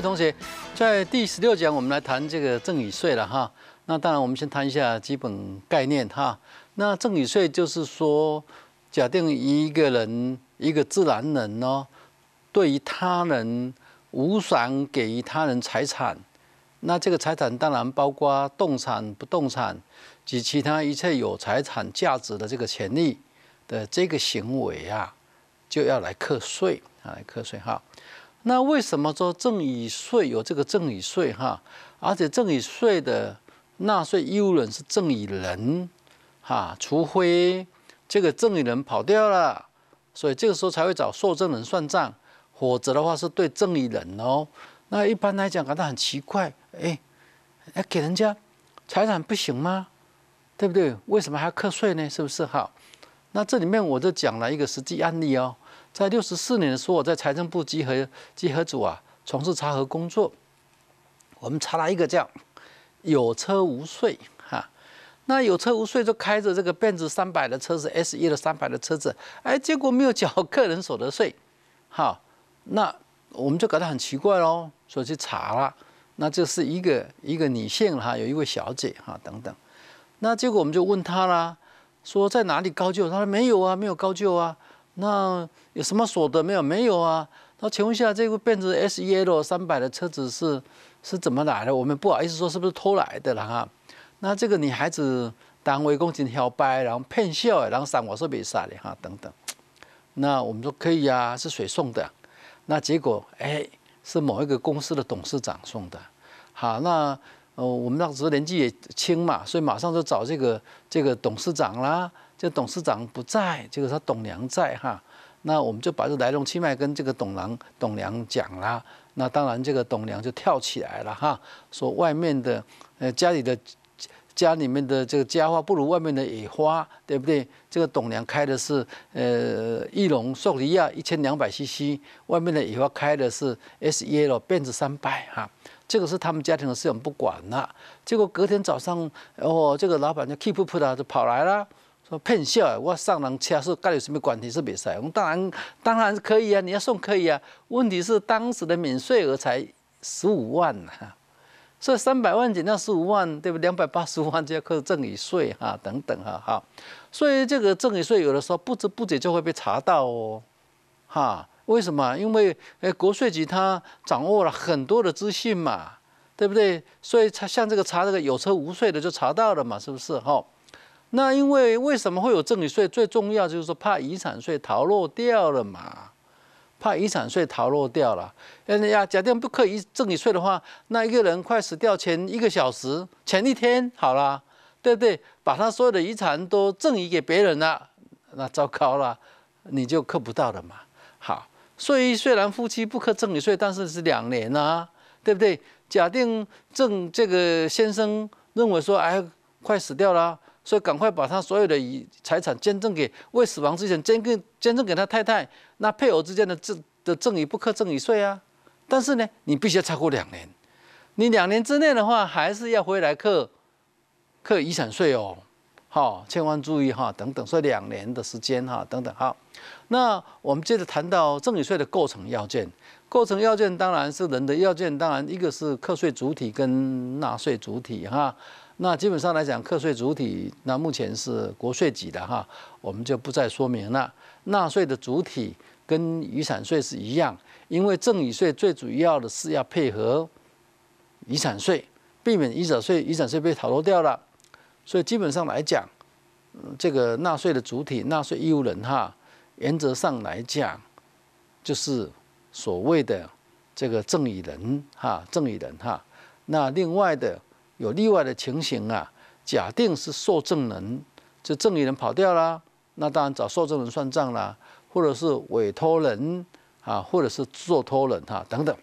同学，在第十六讲，我们来谈这个赠与税了哈。那当然，我们先谈一下基本概念哈。那赠与税就是说，假定一个人，一个自然人呢，对于他人无偿给予他人财产，那这个财产当然包括动产、不动产及其他一切有财产价值的这个权利的这个行为啊，就要来课税啊，来课税哈。那为什么说赠与税有这个赠与税哈？而且赠与税的纳税义务人是赠与人，哈，除非这个赠与人跑掉了，所以这个时候才会找受赠人算账，否则的话是对赠与人哦。那一般来讲感到很奇怪，哎，要给人家财产不行吗？对不对？为什么还要课税呢？是不是？哈？那这里面我就讲了一个实际案例哦。在六十四年的时候，我在财政部稽核稽核组啊，从事查核工作。我们查了一个叫“有车无税哈，那有车无税就开着这个奔驰三百的车子，S 一的三百的车子，哎，结果没有缴个 人所得税，哈，那我们就感到很奇怪喽，所以去查了。那这是一个一个女性哈，有一位小姐哈等等，那结果我们就问她啦，说在哪里高就？她说没有啊，没有高就啊。那有什么所得没有？没有啊。那请问一下，这个奔驰 S E L 三百的车子是是怎么来的？我们不好意思说是不是偷来的了哈。那这个女孩子单位工钱小白，然后骗笑，然后三我说被杀的哈等等。那我们说可以呀，是谁送的？那结果哎，是某一个公司的董事长送的。好，那呃我们那时候年纪也轻嘛，所以马上就找这个这个董事长啦。这董事长不在，结果他董娘在哈，那我们就把这来龙去脉跟这个董郎董娘讲了。那当然，这个董娘就跳起来了哈，说外面的呃家里的家里面的这个家花不如外面的野花，对不对？这个董娘开的是呃翼龙索尼亚一千两百 cc，外面的野花开的是 s e l 变子三百哈，这个是他们家庭的事我们不管了。结果隔天早上哦，这个老板就气扑扑的就跑来了。骗笑哎！我上人车是该有什么关系是比赛？我当然当然可以啊，你要送可以啊。问题是当时的免税额才十五万呢，所以三百万减掉十五万，对不？两百八十五万就要扣赠与税哈，等等啊哈。所以这个赠与税有的时候不知不觉就会被查到哦，哈？为什么？因为诶，国税局他掌握了很多的资讯嘛，对不对？所以查像这个查这个有车无税的就查到了嘛，是不是哈？那因为为什么会有赠与税？最重要就是说怕遗产税逃漏掉了嘛，怕遗产税逃漏掉了。哎呀，假定不可以赠与税的话，那一个人快死掉前一个小时、前一天好了，对不对？把他所有的遗产都赠与给别人了，那糟糕了，你就克不到了嘛。好，所以虽然夫妻不课赠与税，但是是两年啊，对不对？假定赠这个先生认为说，哎，快死掉了。所以赶快把他所有的遗财产捐赠给未死亡之前捐赠捐赠给他太太，那配偶之间的赠的赠与不课赠与税啊。但是呢，你必须要超过两年，你两年之内的话，还是要回来课课遗产税哦。好，千万注意哈，等等，所以两年的时间哈，等等。好，那我们接着谈到赠与税的构成要件，构成要件当然是人的要件，当然一个是课税主体跟纳税主体哈。那基本上来讲，课税主体那目前是国税级的哈，我们就不再说明了。纳税的主体跟遗产税是一样，因为赠与税最主要的是要配合遗产税，避免遗产税遗产税被逃脱掉了。所以基本上来讲，这个纳税的主体、纳税义务人哈，原则上来讲就是所谓的这个赠与人哈，赠与人哈。那另外的。有例外的情形啊，假定是受赠人，这赠与人跑掉了，那当然找受赠人算账啦，或者是委托人啊，或者是受托人哈等等。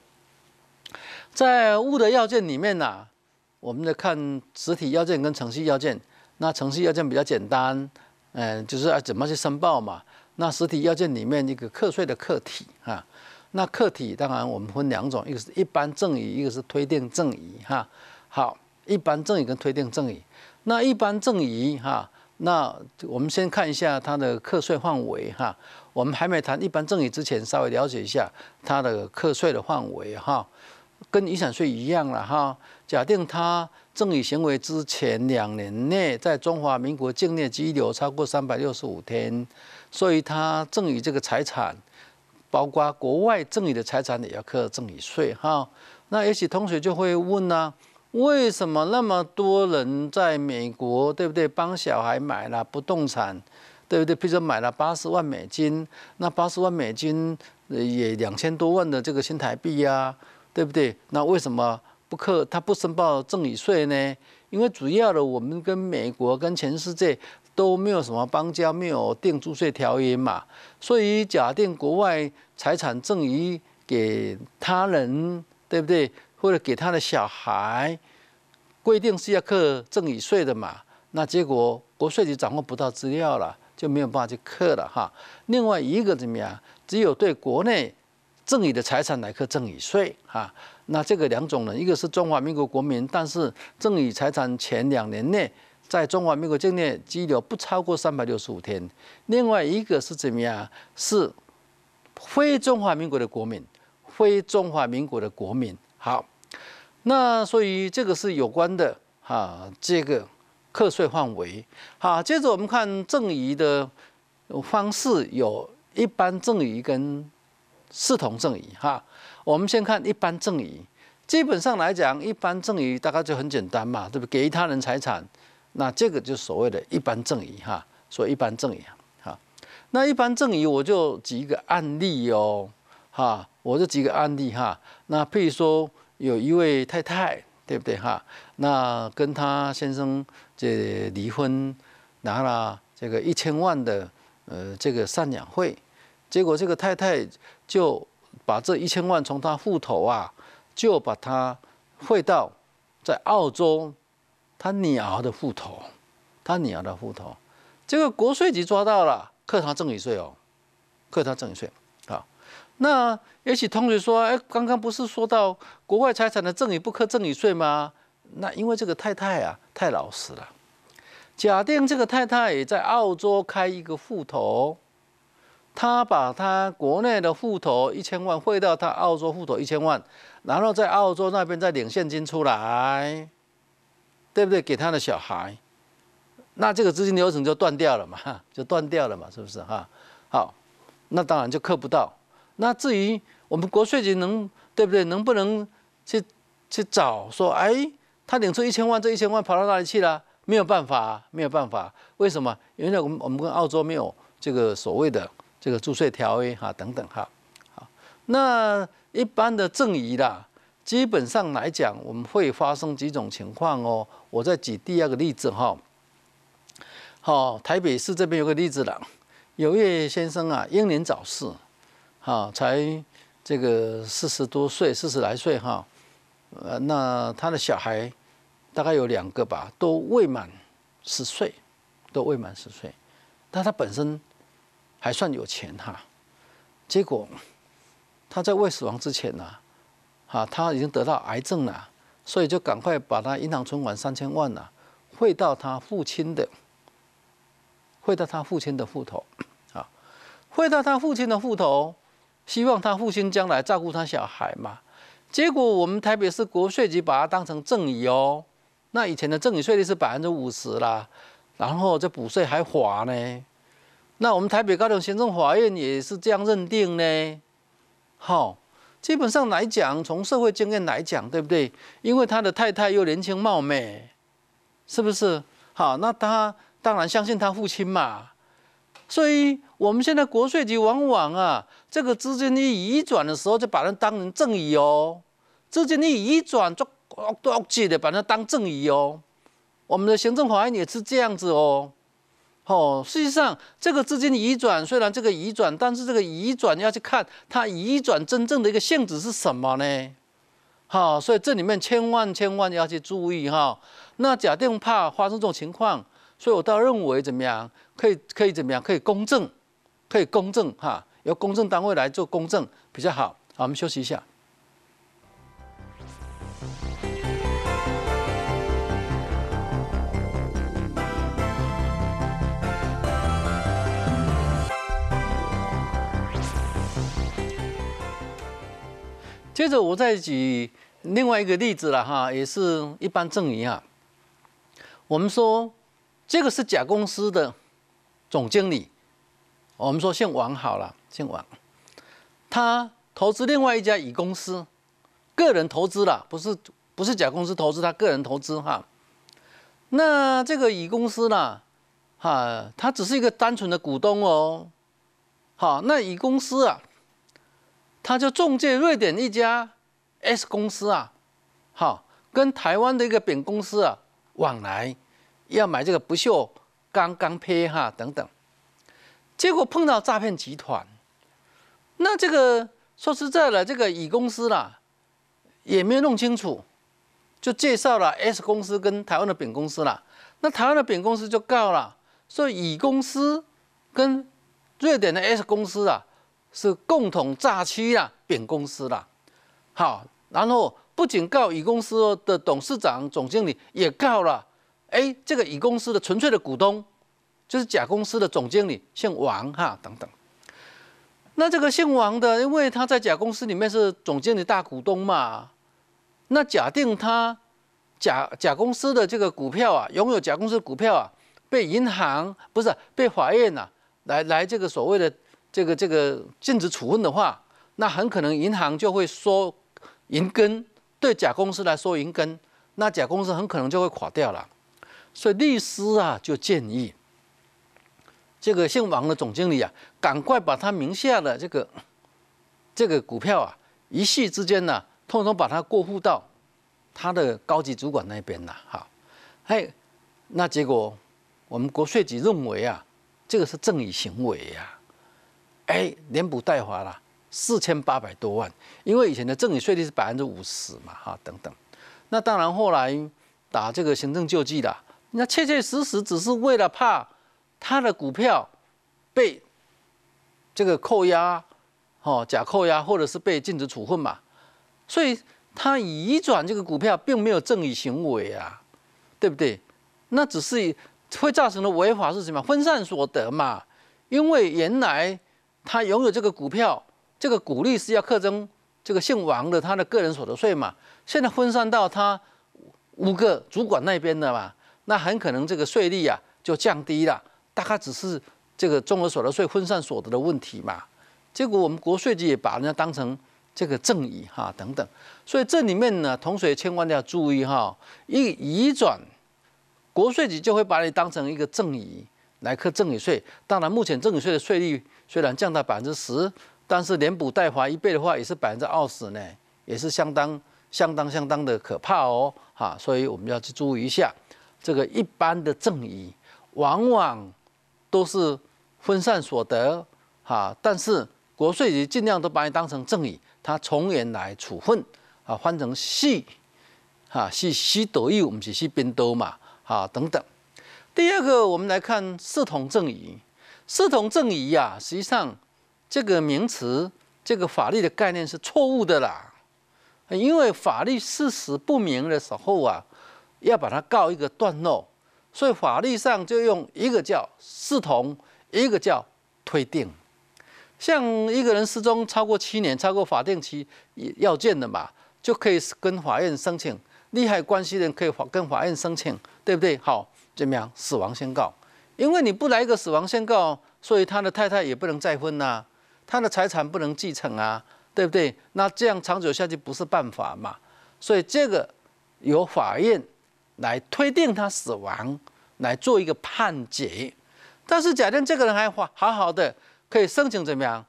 在物的要件里面呐，我们在看实体要件跟程序要件。那程序要件比较简单，嗯，就是怎么去申报嘛。那实体要件里面一个课税的课体啊，那课体当然我们分两种，一个是一般赠与，一个是推定赠与哈。好。一般赠与跟推定赠与，那一般赠与哈，那我们先看一下它的课税范围哈。我们还没谈一般赠与之前，稍微了解一下它的课税的范围哈。跟遗产税一样了哈。假定他赠与行为之前两年内在中华民国境内居留超过三百六十五天，所以他赠与这个财产，包括国外赠与的财产也要课赠与税哈。那也许同学就会问呢？为什么那么多人在美国，对不对？帮小孩买了不动产，对不对？比如说买了八十万美金，那八十万美金也两千多万的这个新台币呀，对不对？那为什么不扣？他不申报赠与税呢？因为主要的我们跟美国跟全世界都没有什么邦交，没有定租税条约嘛，所以假定国外财产赠与给他人，对不对？或者给他的小孩规定是要课赠与税的嘛？那结果国税局掌握不到资料了，就没有办法去课了哈。另外一个怎么样？只有对国内赠与的财产来课赠与税啊。那这个两种人，一个是中华民国国民，但是赠与财产前两年内在中华民国境内居留不超过三百六十五天；另外一个是怎么样？是非中华民国的国民，非中华民国的国民。好，那所以这个是有关的啊，这个课税范围。好，接着我们看赠与的方式，有一般赠与跟视同赠与哈。我们先看一般赠与，基本上来讲，一般赠与大概就很简单嘛，对不？给予他人财产，那这个就所谓的一般赠与哈，所以一般赠与哈，那一般赠与我就举一个案例哦，哈。我这几个案例哈，那譬如说有一位太太，对不对哈？那跟她先生这离婚，拿了这个一千万的呃这个赡养费，结果这个太太就把这一千万从她户头啊，就把她汇到在澳洲她女儿的户头，她女儿的户头，这个国税局抓到了，课她赠与税哦，课她赠与税。那也许同学说：“哎，刚刚不是说到国外财产的赠与不课赠与税吗？那因为这个太太啊太老实了。假定这个太太也在澳洲开一个户头，他把他国内的户头一千万汇到他澳洲户头一千万，然后在澳洲那边再领现金出来，对不对？给他的小孩，那这个资金流程就断掉了嘛，就断掉了嘛，是不是哈？好，那当然就克不到。”那至于我们国税局能对不对，能不能去去找说，哎，他领出一千万，这一千万跑到哪里去了？没有办法，没有办法，为什么？因为，我们我们跟澳洲没有这个所谓的这个注税条约哈等等哈。好，那一般的赠与啦，基本上来讲，我们会发生几种情况哦。我再举第二个例子哈。好，台北市这边有个例子了，有位先生啊，英年早逝。啊，才这个四十多岁，四十来岁哈，呃，那他的小孩大概有两个吧，都未满十岁，都未满十岁，但他本身还算有钱哈。结果他在未死亡之前呢、啊，他已经得到癌症了，所以就赶快把他银行存款三千万呐汇到他父亲的，汇到他父亲的户头，啊，汇到他父亲的户头。希望他父亲将来照顾他小孩嘛？结果我们台北市国税局把它当成赠与哦。那以前的赠与税率是百分之五十啦，然后这补税还罚呢。那我们台北高等行政法院也是这样认定呢。好，基本上来讲，从社会经验来讲，对不对？因为他的太太又年轻貌美，是不是？好，那他当然相信他父亲嘛。所以我们现在国税局往往啊，这个资金一移转的时候，就把人当成赠与哦。资金一移转，就都多记的把人当赠与哦。我们的行政法院也是这样子哦。哦，实际上这个资金移转，虽然这个移转，但是这个移转要去看它移转真正的一个性质是什么呢？好，所以这里面千万千万要去注意哈。那假定怕发生这种情况。所以，我倒认为怎么样，可以可以怎么样，可以公正，可以公正哈，由公证单位来做公证比较好。好，我们休息一下。接着，我再举另外一个例子了哈，也是一般证明啊。我们说。这个是甲公司的总经理，我们说姓王好了，姓王。他投资另外一家乙公司，个人投资了，不是不是甲公司投资，他个人投资哈。那这个乙公司呢，哈，他只是一个单纯的股东哦。好，那乙公司啊，他就中介瑞典一家 S 公司啊，好，跟台湾的一个丙公司啊往来。要买这个不锈钢钢胚哈等等，结果碰到诈骗集团，那这个说实在的，这个乙公司啦也没有弄清楚，就介绍了 S 公司跟台湾的丙公司啦，那台湾的丙公司就告了，说乙公司跟瑞典的 S 公司啊是共同诈欺啊丙公司啦，好，然后不仅告乙公司的董事长、总经理也告了。哎，这个乙公司的纯粹的股东，就是甲公司的总经理姓王哈，等等。那这个姓王的，因为他在甲公司里面是总经理大股东嘛，那假定他甲甲公司的这个股票啊，拥有甲公司股票啊，被银行不是被法院呐来来这个所谓的这个这个禁止处分的话，那很可能银行就会说银根，对甲公司来说银根，那甲公司很可能就会垮掉了。所以律师啊，就建议这个姓王的总经理啊，赶快把他名下的这个这个股票啊，一系之间呢，通通把它过户到他的高级主管那边了。哈，嘿，那结果我们国税局认为啊，这个是赠与行为呀，哎，连补带罚了四千八百多万，因为以前的赠与税率是百分之五十嘛，哈，等等。那当然后来打这个行政救济的。那确确实实只是为了怕他的股票被这个扣押，哦，假扣押或者是被禁止处分嘛，所以他移转这个股票并没有正义行为啊，对不对？那只是会造成的违法是什么？分散所得嘛，因为原来他拥有这个股票，这个股利是要课征这个姓王的他的个人所得税嘛，现在分散到他五个主管那边的嘛。那很可能这个税率啊就降低了，大概只是这个综合所得税、分散所得的问题嘛。结果我们国税局也把人家当成这个正与哈等等，所以这里面呢，同学千万要注意哈。一移转，国税局就会把你当成一个正与，来课正与税。当然，目前正与税的税率虽然降到百分之十，但是连补带罚一倍的话，也是百分之二十呢，也是相当相当相当的可怕哦哈。所以我们要去注意一下。这个一般的赠与，往往都是分散所得，哈。但是国税局尽量都把你当成赠与，他从严来处分，啊，换成系，哈，是系虚得我唔是系边多嘛，啊，等等。第二个，我们来看视同赠与，视同赠与呀，实际上这个名词、这个法律的概念是错误的啦，因为法律事实不明的时候啊。要把它告一个段落，所以法律上就用一个叫视同，一个叫推定。像一个人失踪超过七年，超过法定期要件的嘛，就可以跟法院申请。利害关系人可以法跟法院申请，对不对？好，怎么样？死亡宣告。因为你不来一个死亡宣告，所以他的太太也不能再婚呐，他的财产不能继承啊，对不对？那这样长久下去不是办法嘛。所以这个由法院。来推定他死亡，来做一个判决，但是假定这个人还活好好的，可以申请怎么样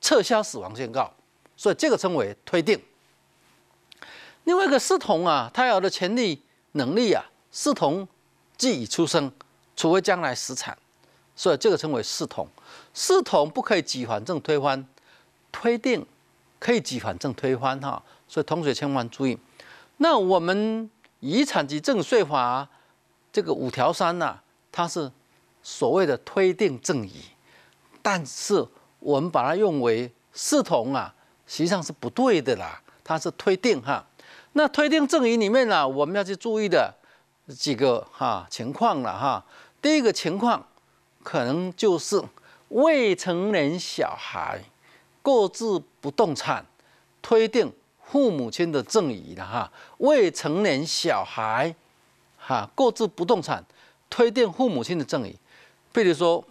撤销死亡宣告，所以这个称为推定。另外一个视同啊，胎儿的权利能力啊，视同既已出生，除非将来死产，所以这个称为视同。视同不可以举反正推翻，推定可以举反正推翻哈，所以同学千万注意。那我们。遗产及赠税法这个五条三呐，它是所谓的推定赠与，但是我们把它用为视同啊，实际上是不对的啦，它是推定哈。那推定赠与里面呢，我们要去注意的几个哈情况了哈。第一个情况可能就是未成年小孩购置不动产推定。父母亲的赠与的哈，未成年小孩，哈购置不动产，推定父母亲的赠与。比如说，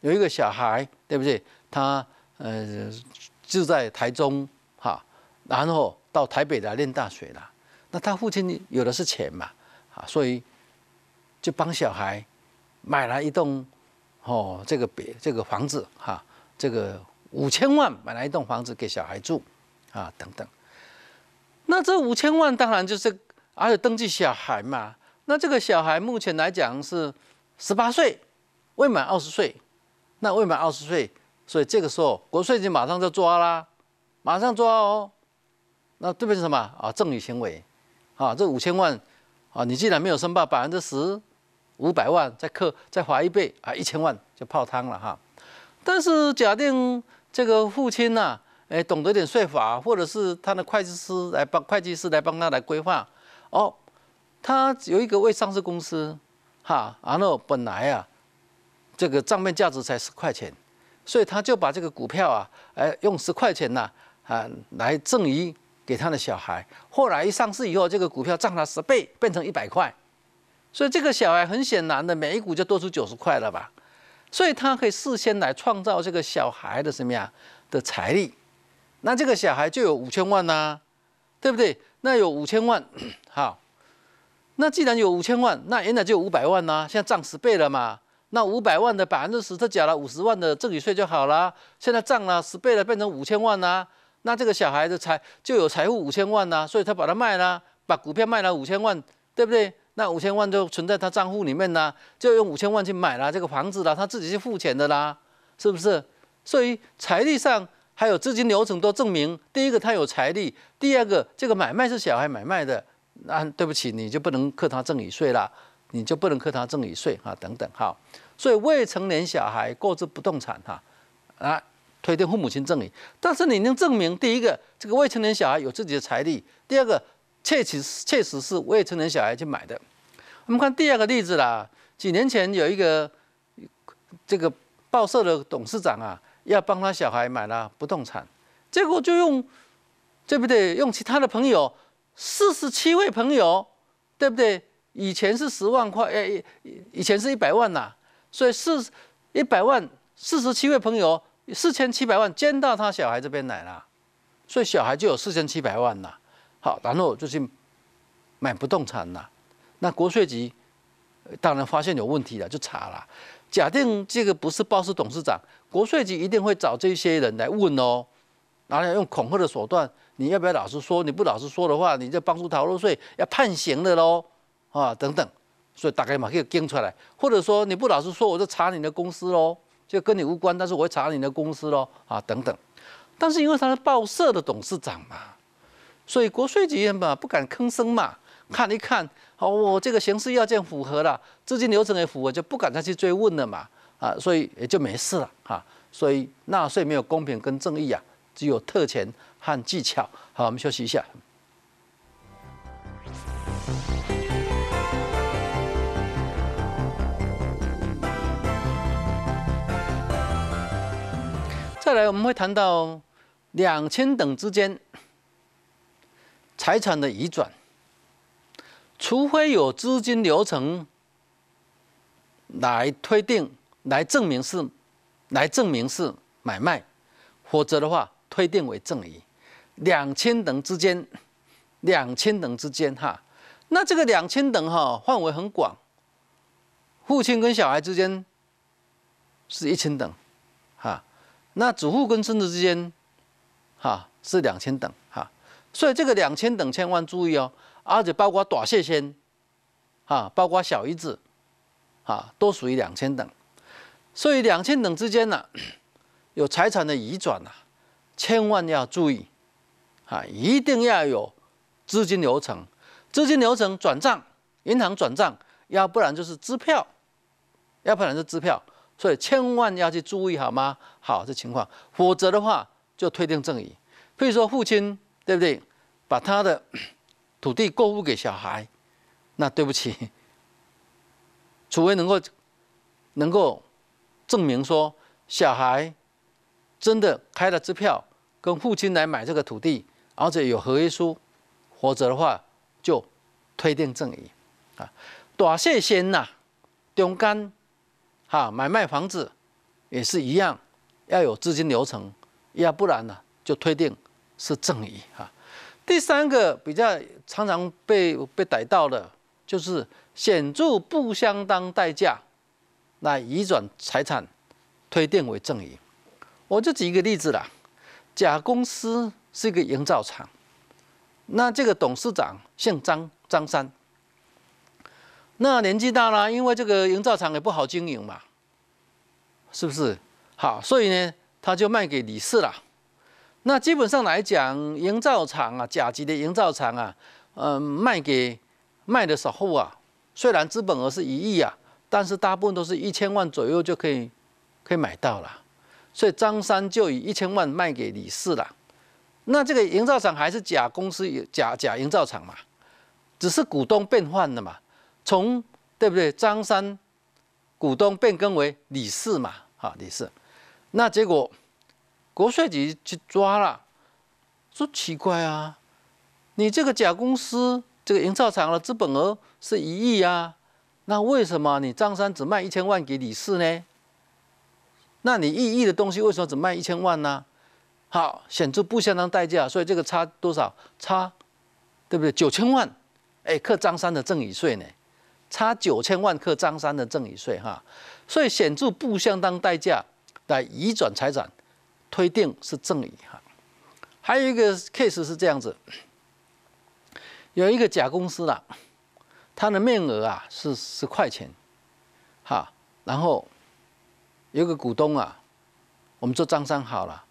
有一个小孩，对不对？他呃住在台中哈，然后到台北来念大学了。那他父亲有的是钱嘛，啊，所以就帮小孩买了一栋哦，这个别这个房子哈，这个五千万买了一栋房子给小孩住啊，等等。那这五千万当然就是，而且登记小孩嘛，那这个小孩目前来讲是十八岁，未满二十岁，那未满二十岁，所以这个时候国税局马上就抓啦，马上抓哦，那这边是什么啊？赠与行为，啊，这五千万，啊，你既然没有申报百分之十，五百万再克再划一倍啊，一千万就泡汤了哈。但是假定这个父亲呢？哎，懂得点税法，或者是他的会计师来帮会计师来帮他来规划哦。他有一个未上市公司，哈，然后本来啊，这个账面价值才十块钱，所以他就把这个股票啊，哎，用十块钱呐，啊，来赠予给他的小孩。后来一上市以后，这个股票涨了十倍，变成一百块，所以这个小孩很显然的每一股就多出九十块了吧？所以他可以事先来创造这个小孩的什么呀的财力。那这个小孩就有五千万呐，对不对？那有五千万，好，那既然有五千万，那原来就有五百万呐，现在涨十倍了嘛。那五百万的百分之十，他缴了五十万的赠与税就好了。现在涨了十倍了，变成五千万呐。那这个小孩的财就有财富五千万呐，所以他把它卖了，把股票卖了五千万，对不对？那五千万就存在他账户里面呢，就用五千万去买了这个房子了，他自己去付钱的啦，是不是？所以财力上。还有资金流程都证明，第一个他有财力，第二个这个买卖是小孩买卖的，那对不起，你就不能克他赠与税了，你就不能克他赠与税啊等等，好，所以未成年小孩购置不动产哈，啊，推定父母亲赠与，但是你能证明第一个这个未成年小孩有自己的财力，第二个确实确实是未成年小孩去买的，我们看第二个例子啦，几年前有一个这个报社的董事长啊。要帮他小孩买了不动产，结果就用，对不对？用其他的朋友，四十七位朋友，对不对？以前是十万块，哎，以前是一百万呐，所以四一百万，四十七位朋友，四千七百万捐到他小孩这边来了，所以小孩就有四千七百万了。好，然后就去买不动产了，那国税局当然发现有问题了，就查了。假定这个不是报社董事长，国税局一定会找这些人来问哦，拿来用恐吓的手段，你要不要老实说？你不老实说的话，你就帮助逃漏税，要判刑的喽，啊等等，所以大概嘛可以惊出来，或者说你不老实说，我就查你的公司喽，就跟你无关，但是我会查你的公司喽，啊等等，但是因为他是报社的董事长嘛，所以国税局嘛不敢吭声嘛，看一看。好，我这个形式要件符合了，资金流程也符合，就不敢再去追问了嘛，啊，所以也就没事了哈。所以纳税没有公平跟正义啊，只有特权和技巧。好，我们休息一下。再来，我们会谈到两千等之间财产的移转。除非有资金流程来推定、来证明是、来证明是买卖，否则的话推定为赠与。两千等之间，两千等之间哈，那这个两千等哈范围很广。父亲跟小孩之间是一千等，哈，那祖父跟孙子之间哈是两千等哈，所以这个两千等千万注意哦。而且包括短线先，啊，包括小姨子，啊，都属于两千等，所以两千等之间呢，有财产的移转呐，千万要注意，啊，一定要有资金流程，资金流程转账，银行转账，要不然就是支票，要不然就支票，所以千万要去注意，好吗？好，这情况，否则的话就推定赠与，譬如说父亲，对不对？把他的。土地过户给小孩，那对不起，除非能够能够证明说小孩真的开了支票，跟父亲来买这个土地，而且有合约书，否则的话就推定赠与啊。多谢先呐，中间哈买卖房子也是一样，要有资金流程，要不然呢就推定是赠与啊。第三个比较常常被被逮到的，就是显著不相当代价来移转财产，推定为赠与。我就举一个例子啦，甲公司是一个营造厂，那这个董事长姓张，张三，那年纪大了，因为这个营造厂也不好经营嘛，是不是？好，所以呢，他就卖给李四了。那基本上来讲，营造厂啊，甲级的营造厂啊，呃，卖给卖的时候啊，虽然资本额是一亿啊，但是大部分都是一千万左右就可以可以买到了，所以张三就以一千万卖给李四了。那这个营造厂还是甲公司甲甲营造厂嘛，只是股东变换的嘛，从对不对？张三股东变更为李四嘛，哈，李四，那结果。国税局去抓了，说奇怪啊，你这个甲公司这个营造厂的资本额是一亿啊，那为什么你张三只卖一千万给李四呢？那你一亿的东西为什么只卖一千万呢？好，显著不相当代价，所以这个差多少？差，对不对？九千万，哎，克张三的赠与税呢？差九千万克张三的赠与税哈，所以显著不相当代价来移转财产。推定是正移哈，还有一个 case 是这样子，有一个甲公司啦，它的面额啊是十块钱，哈，然后有个股东啊，我们做账商好了，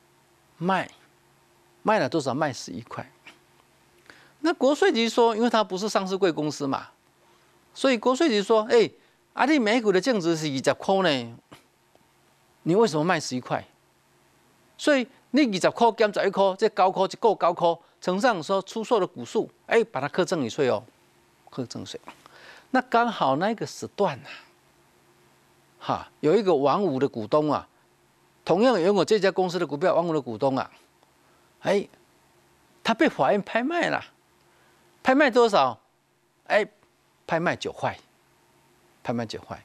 卖，卖了多少？卖十一块。那国税局说，因为它不是上市贵公司嘛，所以国税局说，哎，啊，弟每股的净值是二十块呢，你为什么卖十一块？所以，那二十块减十一块，这高块一个高块，乘上说出售的股数，哎，把它课征一税哦，课征税。那刚好那个时段呐，哈，有一个王五的股东啊，同样拥有这家公司的股票，王五的股东啊，哎，他被法院拍卖了，拍卖多少？哎，拍卖九块，拍卖九块。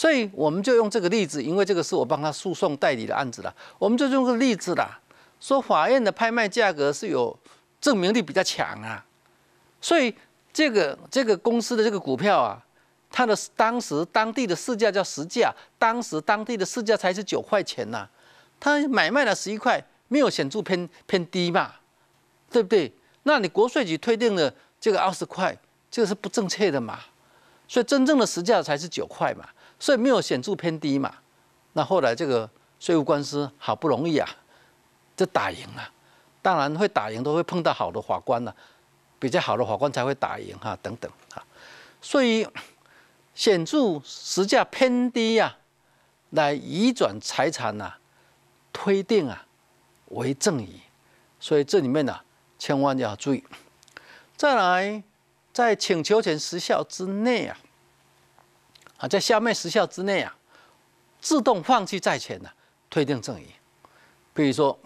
所以我们就用这个例子，因为这个是我帮他诉讼代理的案子了。我们就用个例子啦，说法院的拍卖价格是有证明力比较强啊。所以这个这个公司的这个股票啊，它的当时当地的市价叫实价，当时当地的市价才是九块钱呐。它买卖了十一块，没有显著偏偏低嘛，对不对？那你国税局推定的这个二十块，这个是不正确的嘛？所以真正的实价才是九块嘛。所以没有显著偏低嘛，那后来这个税务官司好不容易啊，就打赢了。当然会打赢，都会碰到好的法官了，比较好的法官才会打赢哈等等哈。所以显著实价偏低呀，来移转财产啊，推定啊为正义。所以这里面呢千万要注意。再来，在请求权时效之内啊。啊，在消灭时效之内啊，自动放弃债权的，推定赠与。比如说，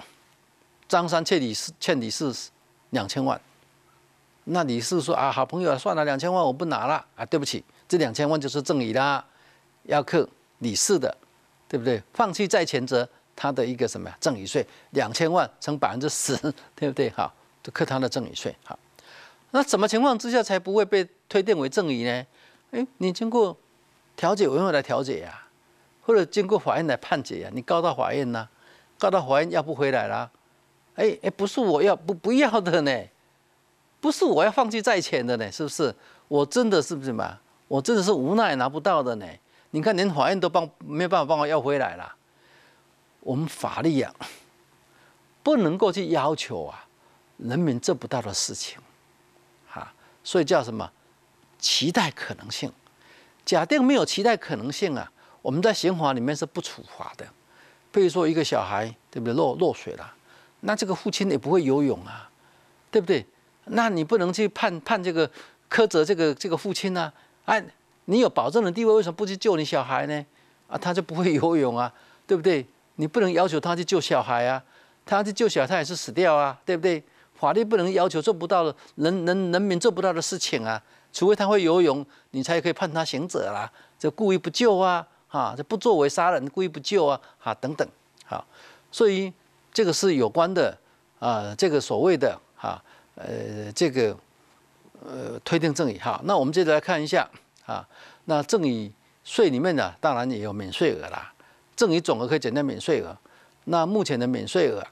张三欠李四欠李四两千万，那李四说啊，好朋友算了，两千万我不拿了啊，对不起，这两千万就是赠与啦，要克李四的，对不对？放弃债权则他的一个什么呀，赠与税两千万乘百分之十，对不对？好，就克他的赠与税。好，那什么情况之下才不会被推定为赠与呢？哎，你经过。调解委员会来调解呀，或者经过法院来判决呀。你告到法院呢，告到法院要不回来啦，哎哎，不是我要不不要的呢，不是我要放弃债权的呢，是不是？我真的是不是嘛？我真的是无奈拿不到的呢。你看连法院都帮没有办法帮我要回来了。我们法律呀，不能够去要求啊，人民做不到的事情，哈，所以叫什么？期待可能性。假定没有期待可能性啊，我们在刑法里面是不处罚的。譬如说一个小孩，对不对？落落水了，那这个父亲也不会游泳啊，对不对？那你不能去判判这个苛责这个这个父亲呢？哎，你有保证的地位，为什么不去救你小孩呢？啊，他就不会游泳啊，对不对？你不能要求他去救小孩啊，他去救小孩他也是死掉啊，对不对？法律不能要求做不到的，人人人民做不到的事情啊。除非他会游泳，你才可以判他行者啦。这故意不救啊，哈，这不作为杀人，故意不救啊，哈，等等，好，所以这个是有关的啊，这个所谓的哈，呃，这个呃，推定赠与哈。那我们接着来看一下啊，那赠与税里面呢，当然也有免税额啦，赠与总额可以减掉免税额。那目前的免税额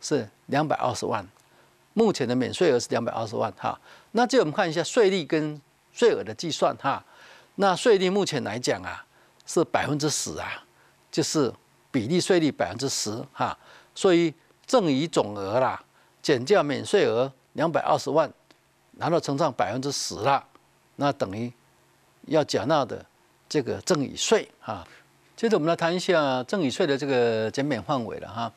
是两百二十万，目前的免税额是两百二十万哈。那这我们看一下税率跟税额的计算哈。那税率目前来讲啊是百分之十啊，就是比例税率百分之十哈。所以赠与总额啦减掉免税额两百二十万，然后乘上百分之十啦，那等于要缴纳的这个赠与税啊。接着我们来谈一下赠与税的这个减免范围了哈。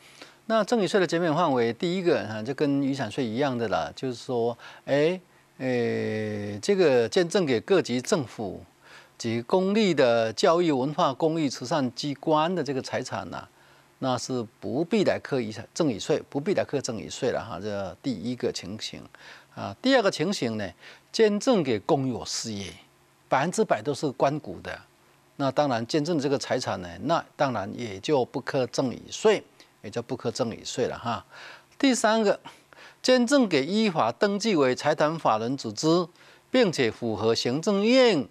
那赠与税的减免范围第一个哈就跟遗产税一样的啦，就是说哎。诶，这个捐赠给各级政府及公立的教育、文化、公益、慈善机关的这个财产呢，那是不必来课产赠与税，不必来课赠与税了哈。这第一个情形啊，第二个情形呢，捐赠给公有事业，百分之百都是官股的，那当然捐赠这个财产呢，那当然也就不课赠与税，也就不课赠与税了哈。第三个。捐赠给依法登记为财团法人组织，并且符合行政院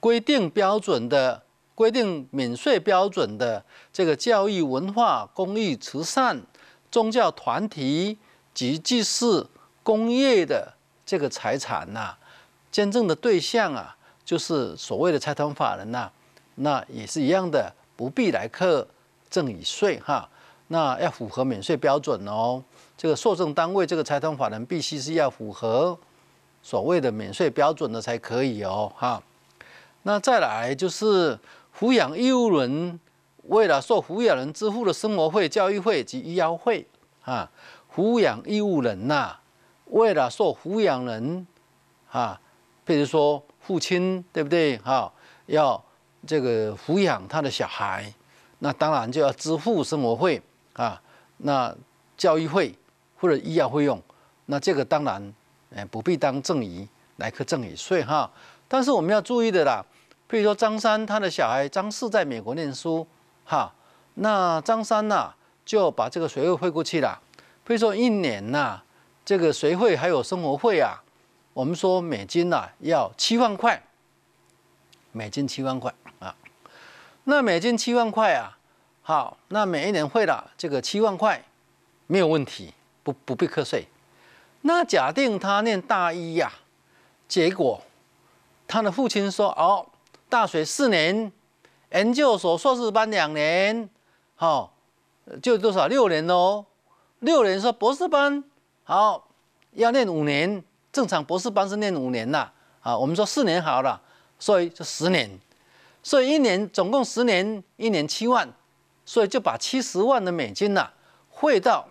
规定标准的规定免税标准的这个教育、文化、公益、慈善、宗教团体及祭祀、工业的这个财产呐，捐赠的对象啊，就是所谓的财团法人呐，那也是一样的，不必来课赠与税哈，那要符合免税标准哦。这个受赠单位，这个财团法人必须是要符合所谓的免税标准的才可以哦，哈。那再来就是抚养义务人为了受抚养人支付的生活费、教育费及医药费，啊，抚养义务人呐，为了受抚养人，啊，比如说父亲，对不对？哈，要这个抚养他的小孩，那当然就要支付生活费啊，那教育费。或者医药费用，那这个当然，哎，不必当赠与，来课赠与税哈。但是我们要注意的啦，比如说张三他的小孩张四在美国念书哈，那张三呐就把这个学费汇过去了。比如说一年呐，这个学费还有生活费啊，我们说美金呐要七万块，美金七万块啊。那美金七万块啊，好，那每一年汇了这个七万块没有问题。不不必瞌睡，那假定他念大一呀，结果他的父亲说：“哦，大学四年，研究所硕士班两年，好，就多少六年喽。六年说博士班，好，要念五年，正常博士班是念五年呐。啊，我们说四年好了，所以就十年，所以一年总共十年，一年七万，所以就把七十万的美金呐汇到。”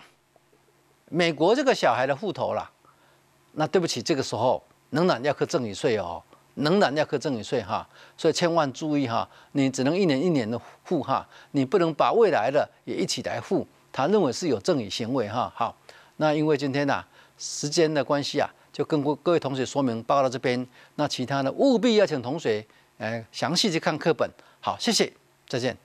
美国这个小孩的户头啦，那对不起，这个时候仍然要课赠与税哦，仍然要课赠与税哈，所以千万注意哈，你只能一年一年的付哈，你不能把未来的也一起来付，他认为是有赠与行为哈。好，那因为今天呐时间的关系啊，就跟各各位同学说明，报告到这边，那其他的务必要请同学呃详细去看课本。好，谢谢，再见。